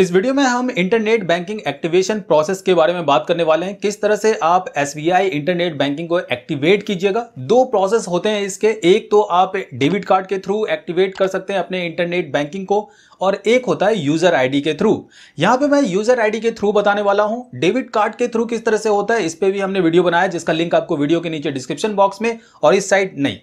इस वीडियो में हम इंटरनेट बैंकिंग एक्टिवेशन प्रोसेस के बारे में बात करने वाले हैं किस तरह से आप एस इंटरनेट बैंकिंग को एक्टिवेट कीजिएगा दो प्रोसेस होते हैं इसके एक तो आप डेबिट कार्ड के थ्रू एक्टिवेट कर सकते हैं अपने इंटरनेट बैंकिंग को और एक होता है यूजर आईडी के थ्रू यहां पे मैं यूजर आईडी के थ्रू बताने वाला हूं डेबिट कार्ड के थ्रू किस तरह से होता है इस पर भी हमने वीडियो बनाया जिसका लिंक आपको वीडियो के नीचे डिस्क्रिप्शन बॉक्स में और इस साइड नहीं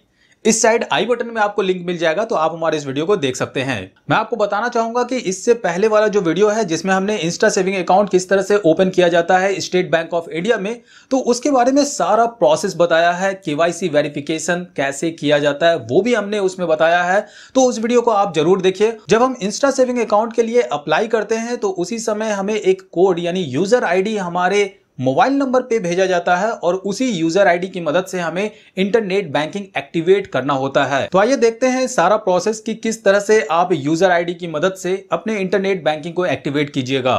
इस साइड आई बटन में आपको लिंक मिल जाएगा तो आप हमारे इस वीडियो को देख सकते हैं मैं आपको बताना चाहूंगा कि इससे पहले वाला जो वीडियो है जिसमें हमने इंस्टा सेविंग अकाउंट किस तरह से ओपन किया जाता है स्टेट बैंक ऑफ इंडिया में तो उसके बारे में सारा प्रोसेस बताया है के वेरिफिकेशन कैसे किया जाता है वो भी हमने उसमें बताया है तो उस वीडियो को आप जरूर देखिए जब हम इंस्टा सेविंग अकाउंट के लिए अप्लाई करते हैं तो उसी समय हमें एक कोड यानी यूजर आई हमारे मोबाइल नंबर पे भेजा जाता है और उसी यूजर आईडी की मदद से हमें इंटरनेट बैंकिंग एक्टिवेट करना होता है तो आइए देखते हैं सारा प्रोसेस कि किस तरह से आप यूजर आईडी की मदद से अपने इंटरनेट बैंकिंग को एक्टिवेट कीजिएगा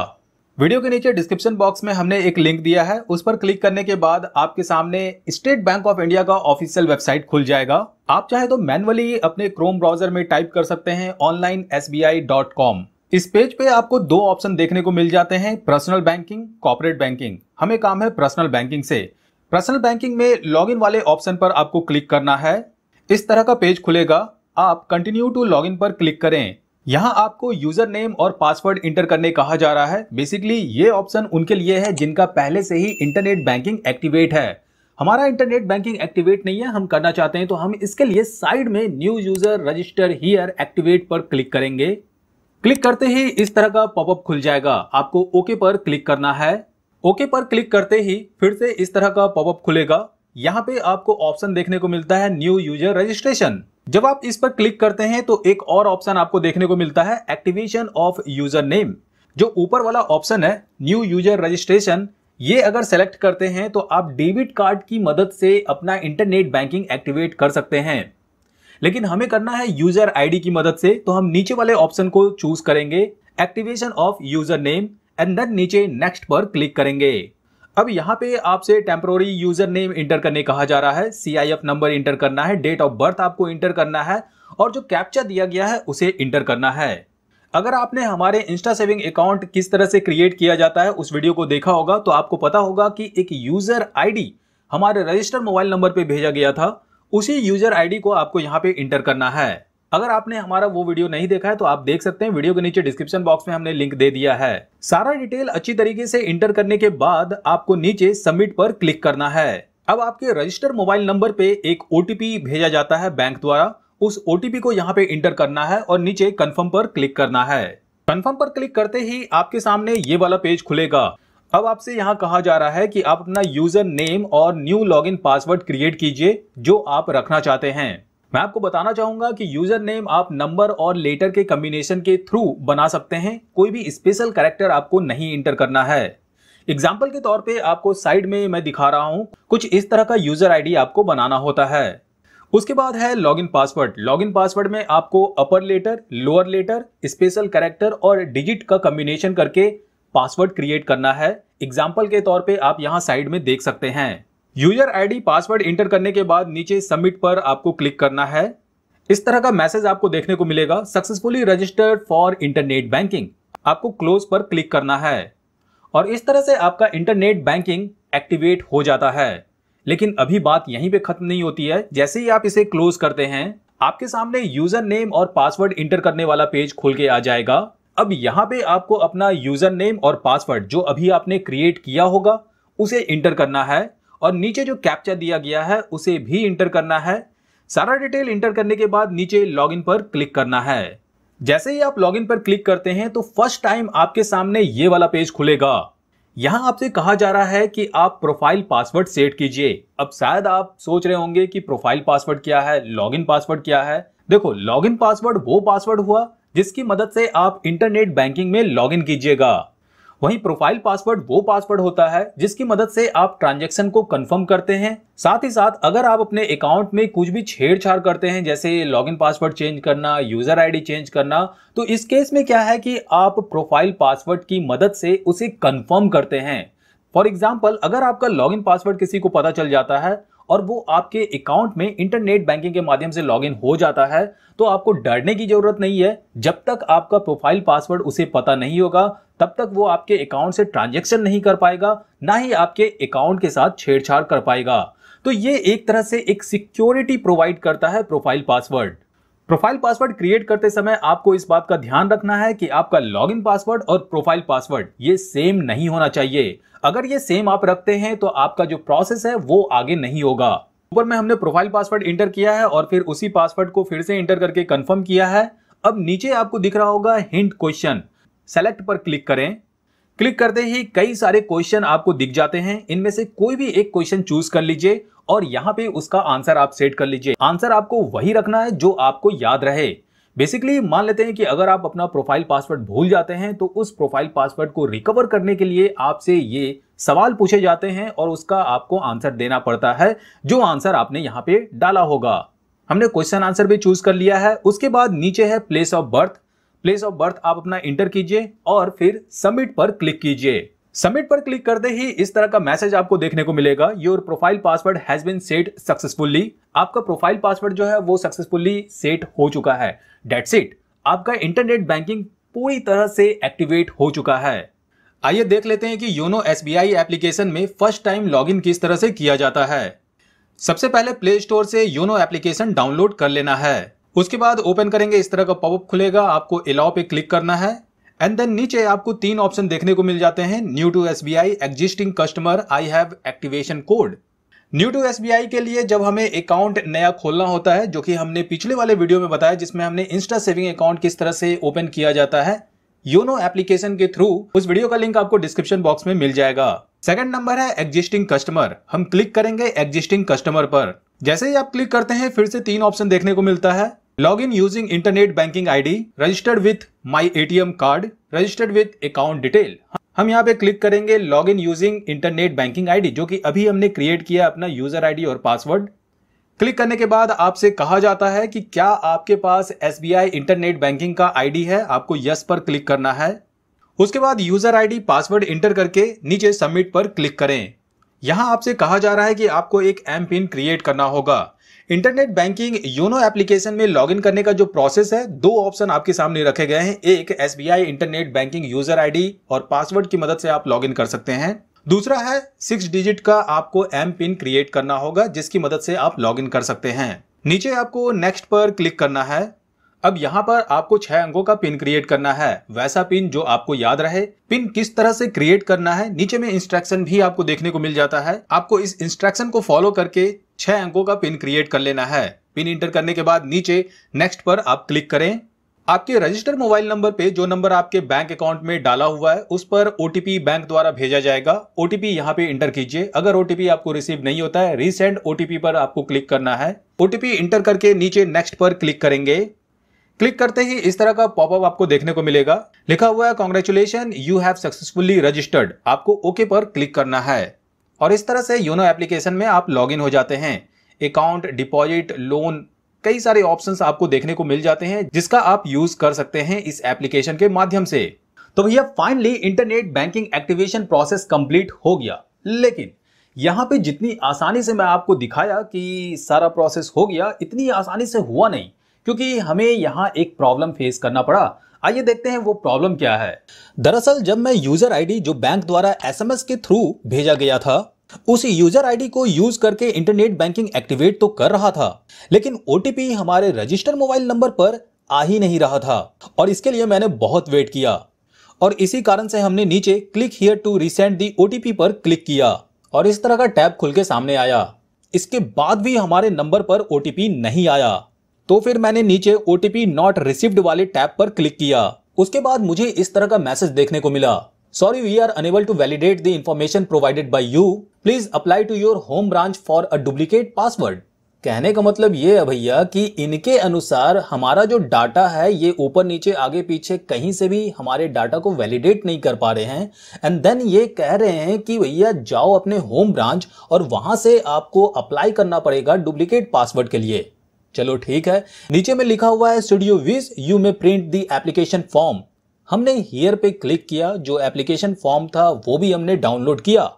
वीडियो के नीचे डिस्क्रिप्शन बॉक्स में हमने एक लिंक दिया है उस पर क्लिक करने के बाद आपके सामने स्टेट बैंक ऑफ इंडिया का ऑफिशियल वेबसाइट खुल जाएगा आप चाहे तो मैनुअली अपने क्रोम ब्राउजर में टाइप कर सकते हैं online S B I dot com इस पेज पे आपको दो ऑप्शन देखने को मिल जाते हैं पर्सनल बैंकिंग कॉपोरेट बैंकिंग हमें काम है पर्सनल बैंकिंग से पर्सनल बैंकिंग में लॉगिन वाले ऑप्शन पर आपको क्लिक करना है इस तरह का पेज खुलेगा आप कंटिन्यू टू लॉगिन पर क्लिक करें यहाँ आपको यूजर नेम और पासवर्ड इंटर करने कहा जा रहा है बेसिकली ये ऑप्शन उनके लिए है जिनका पहले से ही इंटरनेट बैंकिंग एक्टिवेट है हमारा इंटरनेट बैंकिंग एक्टिवेट नहीं है हम करना चाहते हैं तो हम इसके लिए साइड में new user register here activate पर क्लिक करेंगे क्लिक करते ही इस तरह का पॉपअप खुल जाएगा आपको ओके पर क्लिक करना है ओके पर क्लिक करते ही फिर से इस तरह का पॉपअप खुलेगा यहाँ पे आपको ऑप्शन देखने को मिलता है न्यू यूजर रजिस्ट्रेशन जब आप इस पर क्लिक करते हैं तो एक और ऑप्शन आपको देखने को मिलता है एक्टिवेशन ऑफ यूजर नेम जो ऊपर वाला ऑप्शन है न्यू यूजर रजिस्ट्रेशन ये अगर सेलेक्ट करते हैं तो आप डेबिट कार्ड की मदद से अपना इंटरनेट बैंकिंग एक्टिवेट कर सकते हैं लेकिन हमें करना है यूजर आईडी की मदद से तो हम नीचे वाले ऑप्शन को चूज करेंगे activation of user name and then नीचे नेक्स्ट पर क्लिक करेंगे अब यहाँ पे आपसे टेम्प्रोरी यूजर नेम इंटर करने कहा जा रहा है सी नंबर इंटर करना है डेट ऑफ बर्थ आपको इंटर करना है और जो कैप्चा दिया गया है उसे इंटर करना है अगर आपने हमारे इंस्टा सेविंग अकाउंट किस तरह से क्रिएट किया जाता है उस वीडियो को देखा होगा तो आपको पता होगा कि एक यूजर आईडी हमारे रजिस्टर्ड मोबाइल नंबर पे भेजा गया था उसी यूजर आईडी को आपको यहाँ पे इंटर करना है अगर आपने हमारा वो वीडियो नहीं देखा है तो आप देख सकते हैं वीडियो के नीचे डिस्क्रिप्शन बॉक्स में हमने लिंक दे दिया है सारा डिटेल अच्छी तरीके से इंटर करने के बाद आपको नीचे सबमिट पर क्लिक करना है अब आपके रजिस्टर मोबाइल नंबर पे एक ओटीपी भेजा जाता है बैंक द्वारा उस ओटीपी को यहाँ पे इंटर करना है और नीचे कन्फर्म पर क्लिक करना है कन्फर्म पर क्लिक करते ही आपके सामने ये वाला पेज खुलेगा अब आपसे यहाँ कहा जा रहा है कि आप अपना यूजर नेम और न्यू लॉगिन पासवर्ड क्रिएट कीजिए जो आप रखना चाहते हैं मैं आपको बताना चाहूंगा कि यूजर नेम आप नंबर और लेटर के कम्बिनेशन के थ्रू बना सकते हैं कोई भी स्पेशल कैरेक्टर आपको नहीं इंटर करना है एग्जाम्पल के तौर पे आपको साइड में मैं दिखा रहा हूँ कुछ इस तरह का यूजर आईडी आपको बनाना होता है उसके बाद है लॉगिन पासवर्ड लॉगिन पासवर्ड में आपको upper letter lower letter special character और डिजिट का कम्बिनेशन करके पासवर्ड क्रिएट करना है एग्जाम्पल के तौर पे आप यहाँ साइड में देख सकते हैं यूजर आईडी पासवर्ड इंटर करने के बाद नीचे सबमिट पर आपको क्लिक करना है इस तरह का मैसेज आपको देखने को मिलेगा successfully registered for internet banking आपको क्लोज पर क्लिक करना है और इस तरह से आपका इंटरनेट बैंकिंग एक्टिवेट हो जाता है लेकिन अभी बात यहीं पे खत्म नहीं होती है जैसे ही आप इसे क्लोज करते हैं आपके सामने यूजर नेम और पासवर्ड इंटर करने वाला पेज खुल के आ जाएगा अब यहां पे आपको अपना यूजर नेम और पासवर्ड जो अभी आपने क्रिएट किया होगा उसे इंटर करना है और नीचे जो कैप्चा दिया गया है उसे भी इंटर करना है सारा डिटेल इंटर करने के बाद नीचे लॉगिन पर क्लिक करना है जैसे ही आप लॉगिन पर क्लिक करते हैं तो फर्स्ट टाइम आपके सामने ये वाला पेज खुलेगा यहां आपसे कहा जा रहा है कि आप प्रोफाइल पासवर्ड सेट कीजिए अब शायद आप सोच रहे होंगे कि प्रोफाइल पासवर्ड क्या है लॉगिन पासवर्ड क्या है देखो लॉगिन पासवर्ड वो पासवर्ड हुआ जिसकी मदद से आप इंटरनेट बैंकिंग में लॉगिन कीजिएगा वहीं प्रोफाइल पासवर्ड वो पासवर्ड होता है जिसकी मदद से आप ट्रांजैक्शन को कंफर्म करते हैं साथ ही साथ अगर आप अपने अकाउंट में कुछ भी छेड़छाड़ करते हैं जैसे लॉगिन पासवर्ड चेंज करना यूजर आईडी चेंज करना तो इस केस में क्या है कि आप प्रोफाइल पासवर्ड की मदद से उसे कंफर्म करते हैं फॉर एग्जाम्पल अगर आपका लॉग पासवर्ड किसी को पता चल जाता है और वो आपके अकाउंट में इंटरनेट बैंकिंग के माध्यम से लॉगिन हो जाता है तो आपको डरने की ज़रूरत नहीं है जब तक आपका प्रोफाइल पासवर्ड उसे पता नहीं होगा तब तक वो आपके अकाउंट से ट्रांजेक्शन नहीं कर पाएगा ना ही आपके अकाउंट के साथ छेड़छाड़ कर पाएगा तो ये एक तरह से एक सिक्योरिटी प्रोवाइड करता है profile password profile password create करते समय आपको इस बात का ध्यान रखना है कि आपका लॉगिन पासवर्ड और प्रोफाइल पासवर्ड ये सेम नहीं होना चाहिए अगर ये सेम आप रखते हैं तो आपका जो प्रोसेस है वो आगे नहीं होगा ऊपर में हमने प्रोफाइल पासवर्ड इंटर किया है और फिर उसी पासवर्ड को फिर से इंटर करके कंफर्म किया है अब नीचे आपको दिख रहा होगा हिंट क्वेश्चन सेलेक्ट पर क्लिक करें क्लिक करते ही कई सारे क्वेश्चन आपको दिख जाते हैं इनमें से कोई भी एक क्वेश्चन चूज कर लीजिए और यहाँ पे उसका आंसर आप सेट कर लीजिए आंसर आपको वही रखना है जो आपको याद रहे बेसिकली मान लेते हैं कि अगर आप अपना प्रोफाइल पासवर्ड भूल जाते हैं तो उस प्रोफाइल पासवर्ड को रिकवर करने के लिए आपसे ये सवाल पूछे जाते हैं और उसका आपको आंसर देना पड़ता है जो आंसर आपने यहाँ पे डाला होगा हमने क्वेश्चन आंसर भी चूज कर लिया है उसके बाद नीचे है place of birth place of birth आप अपना इंटर कीजिए और फिर सबमिट पर क्लिक कीजिए सबमिट पर क्लिक करते ही इस तरह का मैसेज आपको देखने को मिलेगा your profile password has been set successfully आपका प्रोफाइल पासवर्ड जो है वो सक्सेसफुली सेट हो चुका है डेट्स इट आपका इंटरनेट बैंकिंग पूरी तरह से एक्टिवेट हो चुका है आइए देख लेते हैं कि योनो एस एप्लीकेशन में फर्स्ट टाइम लॉग किस तरह से किया जाता है सबसे पहले प्ले स्टोर से योनो एप्लीकेशन डाउनलोड कर लेना है उसके बाद ओपन करेंगे इस तरह का पॉपअप खुलेगा आपको इलाव पे क्लिक करना है एंड देन नीचे आपको तीन ऑप्शन देखने को मिल जाते हैं new to S B I existing customer I have activation code new to S के लिए जब हमें अकाउंट नया खोलना होता है जो कि हमने पिछले वाले वीडियो में बताया जिसमें हमने इंस्टा सेविंग अकाउंट किस तरह से ओपन किया जाता है योनो एप्लीकेशन के थ्रू उस वीडियो का लिंक आपको डिस्क्रिप्शन बॉक्स में मिल जाएगा सेकंड नंबर है एग्जिस्टिंग कस्टमर हम क्लिक करेंगे एग्जिस्टिंग कस्टमर पर जैसे ही आप क्लिक करते हैं फिर से तीन ऑप्शन देखने को मिलता है Log in using internet banking ID, registered with my ATM card, registered with account detail. हम यहाँ पे क्लिक करेंगे log in using internet banking ID जो कि अभी हमने क्रिएट किया अपना यूजर आईडी और पासवर्ड क्लिक करने के बाद आपसे कहा जाता है कि क्या आपके पास एस इंटरनेट बैंकिंग का आईडी है आपको यस पर क्लिक करना है उसके बाद यूजर आईडी पासवर्ड इंटर करके नीचे सबमिट पर क्लिक करें यहाँ आपसे कहा जा रहा है कि आपको एक एम पिन क्रिएट करना होगा इंटरनेट बैंकिंग योनो एप्लीकेशन में लॉगिन करने का जो प्रोसेस है दो ऑप्शन आपके सामने रखे गए हैं एक एस इंटरनेट बैंकिंग यूजर आईडी और पासवर्ड की मदद से आप लॉगिन कर सकते हैं दूसरा है सिक्स डिजिट का आपको एम पिन क्रिएट करना होगा जिसकी मदद से आप लॉगिन कर सकते हैं नीचे आपको नेक्स्ट पर क्लिक करना है अब यहाँ पर आपको छह अंकों का पिन क्रिएट करना है वैसा पिन जो आपको याद रहे पिन किस तरह से क्रिएट करना है नीचे में इंस्ट्रक्शन भी आपको देखने को मिल जाता है आपको इस इंस्ट्रक्शन को फॉलो करके छह अंकों का पिन क्रिएट कर लेना है पिन इंटर करने के बाद नीचे नेक्स्ट पर आप क्लिक करें आपके रजिस्टर मोबाइल नंबर पे जो नंबर आपके बैंक अकाउंट में डाला हुआ है उस पर ओटीपी बैंक द्वारा भेजा जाएगा ओटीपी यहाँ पे इंटर कीजिए अगर ओटीपी आपको रिसीव नहीं होता है रिसेंट ओटीपी पर आपको क्लिक करना है ओटीपी इंटर करके नीचे नेक्स्ट पर क्लिक करेंगे क्लिक करते ही इस तरह का पॉपअप आपको देखने को मिलेगा लिखा हुआ है congratulation you have successfully registered आपको ओके पर क्लिक करना है और इस तरह से योनो एप्लीकेशन में आप लॉग हो जाते हैं अकाउंट डिपॉजिट लोन कई सारे ऑप्शंस आपको देखने को मिल जाते हैं जिसका आप यूज कर सकते हैं इस एप्लीकेशन के माध्यम से तो भैया finally internet banking activation process complete हो गया लेकिन यहां पे जितनी आसानी से मैं आपको दिखाया कि सारा प्रोसेस हो गया इतनी आसानी से हुआ नहीं क्योंकि हमें यहाँ एक प्रॉब्लम फेस करना पड़ा आइए देखते हैं वो प्रॉब्लम क्या है दरअसल जब मैं यूजर आईडी जो बैंक द्वारा एसएमएस के थ्रू भेजा गया था उस यूजर आईडी को यूज करके इंटरनेट बैंकिंग एक्टिवेट तो कर रहा था लेकिन ओटीपी हमारे रजिस्टर मोबाइल नंबर पर आ ही नहीं रहा था और इसके लिए मैंने बहुत वेट किया और इसी कारण से हमने नीचे click here to resend the OTP पर क्लिक किया और इस तरह का टैब खुल के सामने आया इसके बाद भी हमारे नंबर पर ओटीपी नहीं आया तो फिर मैंने नीचे ओटीपी नॉट रिसिव्ड वाले टैब पर क्लिक किया उसके बाद मुझे इस तरह का मैसेज देखने को मिला sorry we are unable to validate the information provided by you please apply to your home branch for a duplicate password कहने का मतलब ये है भैया कि इनके अनुसार हमारा जो डाटा है ये ऊपर नीचे आगे पीछे कहीं से भी हमारे डाटा को वैलिडेट नहीं कर पा रहे हैं एंड देन ये कह रहे हैं कि भैया जाओ अपने होम ब्रांच और वहां से आपको अप्लाई करना पड़ेगा डुप्लीकेट पासवर्ड के लिए चलो ठीक है नीचे में लिखा हुआ है स्टूडियो विज यू में प्रिंट दी एप्लीकेशन फॉर्म हमने हियर पे क्लिक किया जो एप्लीकेशन फॉर्म था वो भी हमने डाउनलोड किया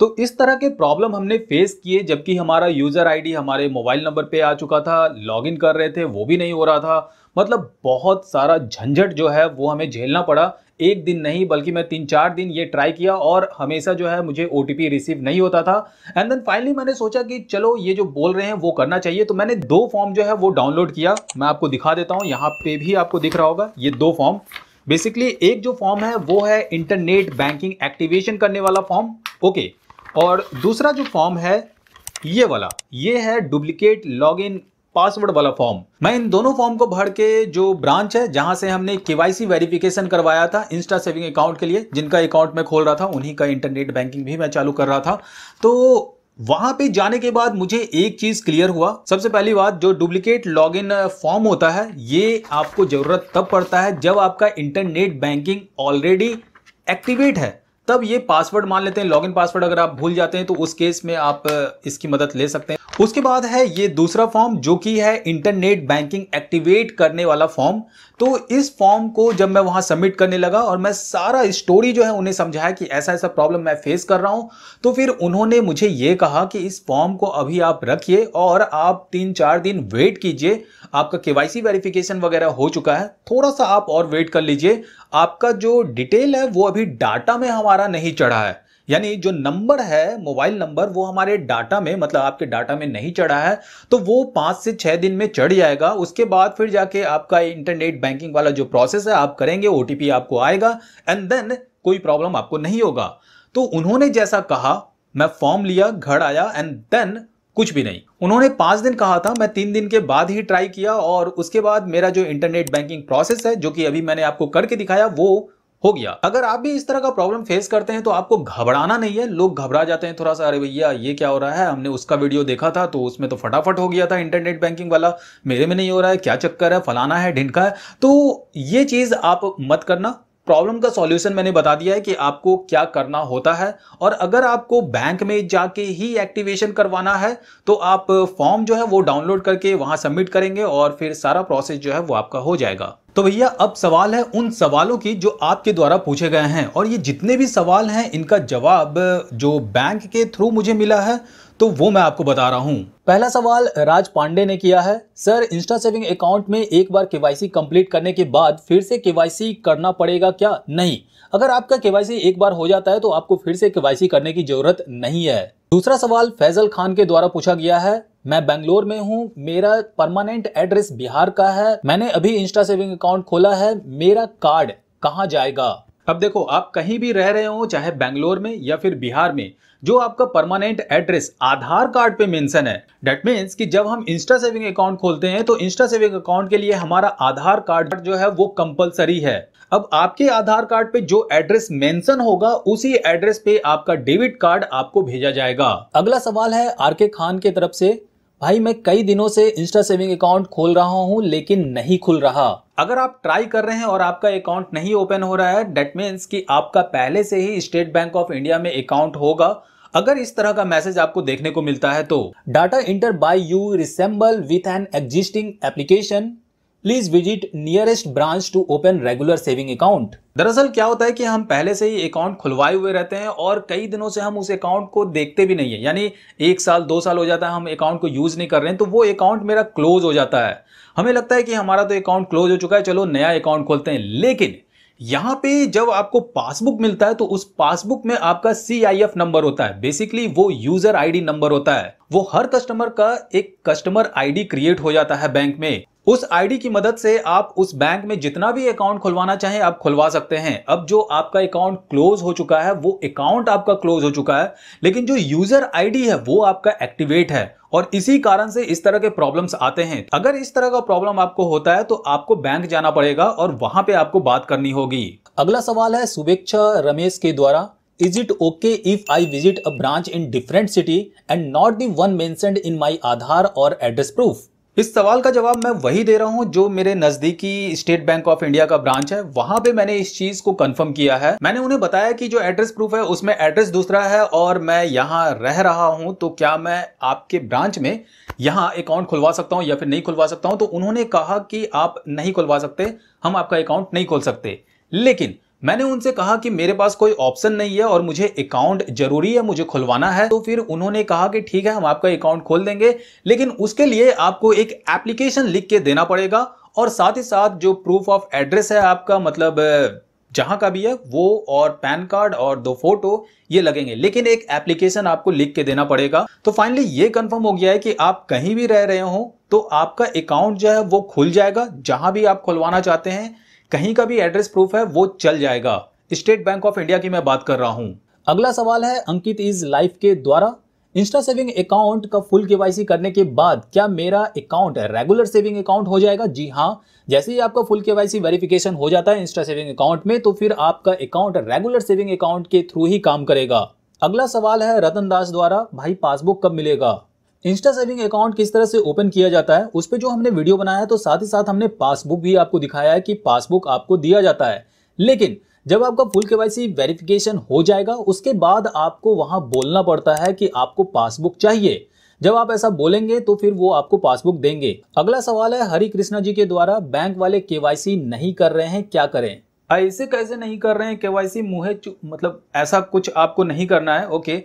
तो इस तरह के प्रॉब्लम हमने फेस किए जबकि हमारा यूज़र आईडी हमारे मोबाइल नंबर पे आ चुका था लॉगिन कर रहे थे वो भी नहीं हो रहा था मतलब बहुत सारा झंझट जो है वो हमें झेलना पड़ा एक दिन नहीं बल्कि मैं तीन चार दिन ये ट्राई किया और हमेशा जो है मुझे ओ रिसीव नहीं होता था एंड देन फाइनली मैंने सोचा कि चलो ये जो बोल रहे हैं वो करना चाहिए तो मैंने दो फॉर्म जो है वो डाउनलोड किया मैं आपको दिखा देता हूँ यहाँ पे भी आपको दिख रहा होगा ये दो फॉर्म बेसिकली एक जो फॉर्म है वो है इंटरनेट बैंकिंग एक्टिवेशन करने वाला फॉर्म ओके okay. और दूसरा जो फॉर्म है ये वाला ये है डुप्लीकेट लॉगिन पासवर्ड वाला फॉर्म मैं इन दोनों फॉर्म को भर के जो ब्रांच है जहां से हमने केवाईसी वेरिफिकेशन करवाया था इंस्टा सेविंग अकाउंट के लिए जिनका अकाउंट मैं खोल रहा था उन्हीं का इंटरनेट बैंकिंग भी मैं चालू कर रहा था तो वहां पे जाने के बाद मुझे एक चीज क्लियर हुआ सबसे पहली बात जो डुप्लीकेट लॉगिन फॉर्म होता है ये आपको जरूरत तब पड़ता है जब आपका इंटरनेट बैंकिंग ऑलरेडी एक्टिवेट है तब ये पासवर्ड मान लेते हैं लॉगिन पासवर्ड अगर आप भूल जाते हैं तो उस केस में आप इसकी मदद ले सकते हैं उसके बाद है ये दूसरा फॉर्म जो कि है इंटरनेट बैंकिंग एक्टिवेट करने वाला फॉर्म तो इस फॉर्म को जब मैं वहां सबमिट करने लगा और मैं सारा स्टोरी जो है उन्हें समझाया कि ऐसा ऐसा प्रॉब्लम मैं फेस कर रहा हूं तो फिर उन्होंने मुझे ये कहा कि इस फॉर्म को अभी आप रखिए और आप तीन चार दिन वेट कीजिए आपका के वेरिफिकेशन वगैरह हो चुका है थोड़ा सा आप और वेट कर लीजिए आपका जो डिटेल है वो अभी डाटा में हमारा नहीं चढ़ा है यानी जो नंबर है मोबाइल नंबर वो हमारे डाटा में मतलब आपके डाटा में नहीं चढ़ा है तो वो पाँच से छः दिन में चढ़ जाएगा उसके बाद फिर जाके आपका इंटरनेट बैंकिंग वाला जो प्रोसेस है आप करेंगे ओ आपको आएगा एंड देन कोई प्रॉब्लम आपको नहीं होगा तो उन्होंने जैसा कहा मैं फॉर्म लिया घर आया एंड देन कुछ भी नहीं उन्होंने पांच दिन कहा था मैं तीन दिन के बाद ही ट्राई किया और उसके बाद मेरा जो इंटरनेट बैंकिंग प्रोसेस है जो कि अभी मैंने आपको करके दिखाया वो हो गया अगर आप भी इस तरह का प्रॉब्लम फेस करते हैं तो आपको घबराना नहीं है लोग घबरा जाते हैं थोड़ा सा अरे भैया ये क्या हो रहा है हमने उसका वीडियो देखा था तो उसमें तो फटाफट हो गया था इंटरनेट बैंकिंग वाला मेरे में नहीं हो रहा है क्या चक्कर है फलाना है ढिनका है तो ये चीज़ आप मत करना प्रॉब्लम का सॉल्यूशन मैंने बता दिया है कि आपको क्या करना होता है और अगर आपको बैंक में जाके ही एक्टिवेशन करवाना है तो आप फॉर्म जो है वो डाउनलोड करके वहां सबमिट करेंगे और फिर सारा प्रोसेस जो है वो आपका हो जाएगा तो भैया अब सवाल है उन सवालों की जो आपके द्वारा पूछे गए हैं और ये जितने भी सवाल हैं इनका जवाब जो बैंक के थ्रू मुझे मिला है तो वो मैं आपको बता रहा हूँ पहला सवाल राज पांडे ने किया है सर इंस्टा सेविंग अकाउंट में एक बार केवाईसी कंप्लीट करने के बाद फिर से केवाईसी करना पड़ेगा क्या नहीं अगर आपका केवाईसी एक बार हो जाता है तो आपको फिर से केवाईसी करने की जरूरत नहीं है दूसरा सवाल फैजल खान के द्वारा पूछा गया है मैं बेंगलोर में हूँ मेरा परमानेंट एड्रेस बिहार का है मैंने अभी इंस्टा सेविंग अकाउंट खोला है मेरा कार्ड कहाँ जाएगा अब देखो आप कहीं भी रह रहे हो चाहे बेंगलोर में या फिर बिहार में जो आपका परमानेंट एड्रेस आधार कार्ड पे मेंशन है डेट मीन्स कि जब हम इंस्टा सेविंग अकाउंट खोलते हैं तो इंस्टा सेविंग अकाउंट के लिए हमारा आधार कार्ड जो है वो कंपलसरी है अब आपके आधार कार्ड पे जो एड्रेस मेंशन होगा उसी एड्रेस पे आपका डेबिट कार्ड आपको भेजा जाएगा अगला सवाल है आर के खान के तरफ से भाई मैं कई दिनों से इंस्टा सेविंग अकाउंट खोल रहा हूं लेकिन नहीं खुल रहा अगर आप ट्राई कर रहे हैं और आपका अकाउंट नहीं ओपन हो रहा है डेट मीन्स कि आपका पहले से ही स्टेट बैंक ऑफ इंडिया में अकाउंट होगा अगर इस तरह का मैसेज आपको देखने को मिलता है तो data enter by you resemble with an existing application please visit nearest branch to open regular saving account दरअसल क्या होता है कि हम पहले से ही अकाउंट खुलवाए हुए रहते हैं और कई दिनों से हम उस अकाउंट को देखते भी नहीं है यानी एक साल दो साल हो जाता है हम अकाउंट को यूज नहीं कर रहे हैं तो वो अकाउंट मेरा क्लोज हो जाता है हमें लगता है कि हमारा तो अकाउंट क्लोज हो चुका है चलो नया अकाउंट खोलते हैं लेकिन यहाँ पे जब आपको पासबुक मिलता है तो उस पासबुक में आपका सी नंबर होता है बेसिकली वो यूजर आईडी नंबर होता है वो हर कस्टमर का एक कस्टमर आईडी क्रिएट हो जाता है बैंक में उस आईडी की मदद से आप उस बैंक में जितना भी अकाउंट खुलवाना चाहें आप खुलवा सकते हैं अब जो आपका अकाउंट क्लोज हो चुका है वो अकाउंट आपका क्लोज हो चुका है लेकिन जो यूजर आईडी है वो आपका एक्टिवेट है और इसी कारण से इस तरह के प्रॉब्लम्स आते हैं अगर इस तरह का प्रॉब्लम आपको होता है तो आपको बैंक जाना पड़ेगा और वहां पे आपको बात करनी होगी अगला सवाल है शुभेक्षा रमेश के द्वारा is it okay if I visit a branch in different city and not the one mentioned in my Aadhaar और एड्रेस प्रूफ इस सवाल का जवाब मैं वही दे रहा हूं जो मेरे नजदीकी स्टेट बैंक ऑफ इंडिया का ब्रांच है वहां पे मैंने इस चीज को कंफर्म किया है मैंने उन्हें बताया कि जो एड्रेस प्रूफ है उसमें एड्रेस दूसरा है और मैं यहाँ रह रहा हूं तो क्या मैं आपके ब्रांच में यहाँ अकाउंट खुलवा सकता हूँ या फिर नहीं खुलवा सकता हूँ तो उन्होंने कहा कि आप नहीं खुलवा सकते हम आपका अकाउंट नहीं खोल सकते लेकिन मैंने उनसे कहा कि मेरे पास कोई ऑप्शन नहीं है और मुझे अकाउंट जरूरी है मुझे खुलवाना है तो फिर उन्होंने कहा कि ठीक है हम आपका अकाउंट खोल देंगे लेकिन उसके लिए आपको एक एप्लीकेशन लिख के देना पड़ेगा और साथ ही साथ जो प्रूफ ऑफ एड्रेस है आपका मतलब जहां का भी है वो और पैन कार्ड और दो फोटो ये लगेंगे लेकिन एक एप्लीकेशन आपको लिख के देना पड़ेगा तो फाइनली ये कंफर्म हो गया है कि आप कहीं भी रह रहे हो तो आपका अकाउंट जो है वो खुल जाएगा जहां भी आप खुलवाना चाहते हैं कहीं का भी एड्रेस प्रूफ है वो चल जाएगा स्टेट बैंक ऑफ इंडिया की मैं बात कर रहा हूँ अगला सवाल है अंकित इज लाइफ के द्वारा इंस्टा सेविंग अकाउंट का फुल केवाईसी करने के बाद क्या मेरा अकाउंट रेगुलर सेविंग अकाउंट हो जाएगा जी हाँ जैसे ही आपका फुल केवाईसी वेरिफिकेशन हो जाता है इंस्टा सेविंग अकाउंट में तो फिर आपका अकाउंट रेगुलर सेविंग अकाउंट के थ्रू ही काम करेगा अगला सवाल है रतन दास द्वारा भाई पासबुक कब मिलेगा इंस्टा सेविंग अकाउंट किस तरह से ओपन किया जाता है उस पर जो हमने वीडियो बनाया है तो साथ ही साथ हमने पासबुक भी आपको दिखाया है कि पासबुक आपको दिया जाता है लेकिन जब आपका फुल केवाईसी वेरिफिकेशन हो जाएगा उसके बाद आपको वहां बोलना पड़ता है कि आपको पासबुक चाहिए जब आप ऐसा बोलेंगे तो फिर वो आपको पासबुक देंगे अगला सवाल है हरि कृष्णा जी के द्वारा बैंक वाले केवाईसी नहीं कर रहे हैं क्या करें ऐसे कैसे नहीं कर रहे हैं केवाईसी मुहे मतलब ऐसा कुछ आपको नहीं करना है ओके okay.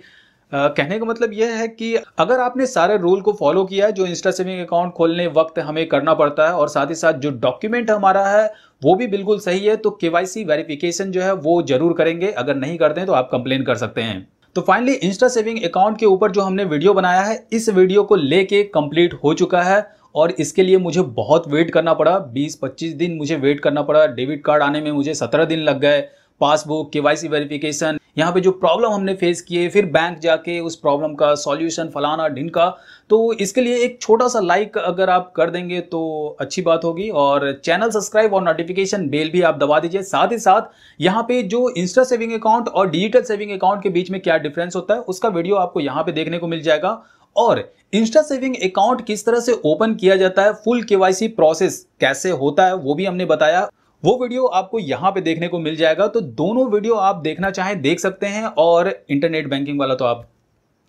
कहने का मतलब यह है कि अगर आपने सारे रूल को फॉलो किया है जो इंस्टा सेविंग अकाउंट खोलने वक्त हमें करना पड़ता है और साथ ही साथ जो डॉक्यूमेंट हमारा है वो भी बिल्कुल सही है तो केवाईसी वेरिफिकेशन जो है वो जरूर करेंगे अगर नहीं करते हैं तो आप कंप्लेन कर सकते हैं तो फाइनली इंस्टा सेविंग अकाउंट के ऊपर जो हमने वीडियो बनाया है इस वीडियो को लेके कंप्लीट हो चुका है और इसके लिए मुझे बहुत वेट करना पड़ा 20-25 दिन मुझे वेट करना पड़ा डेबिट कार्ड आने में मुझे 17 दिन लग गए पासबुक केवाईसी वेरिफिकेशन यहाँ पे जो प्रॉब्लम हमने फेस किए फिर बैंक जाके उस प्रॉब्लम का सॉल्यूशन फलाना ढिनका तो इसके लिए एक छोटा सा लाइक अगर आप कर देंगे तो अच्छी बात होगी और चैनल सब्सक्राइब और नोटिफिकेशन बेल भी आप दबा दीजिए साथ ही साथ यहाँ पे जो इंस्टा सेविंग अकाउंट और डिजिटल सेविंग अकाउंट के बीच में क्या डिफरेंस होता है उसका वीडियो आपको यहाँ पे देखने को मिल जाएगा और इंस्टा सेविंग अकाउंट किस तरह से ओपन किया जाता है फुल केवाईसी प्रोसेस कैसे होता है वो भी हमने बताया वो वीडियो आपको यहां पे देखने को मिल जाएगा तो दोनों वीडियो आप देखना चाहें देख सकते हैं और इंटरनेट बैंकिंग वाला तो आप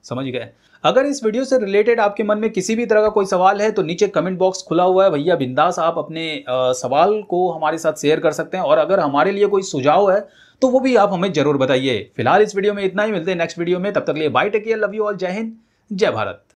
समझ गए अगर इस वीडियो से रिलेटेड आपके मन में किसी भी तरह का कोई सवाल है तो नीचे कमेंट बॉक्स खुला हुआ है भैया बिंदास आप अपने आ, सवाल को हमारे साथ शेयर कर सकते हैं और अगर हमारे लिए कोई सुझाव है तो वो भी आप हमें जरूर बताइए फिलहाल इस वीडियो में इतना ही मिलते हैं नेक्स्ट वीडियो में तब तक लिए bye take love you all जय हिंद जय भारत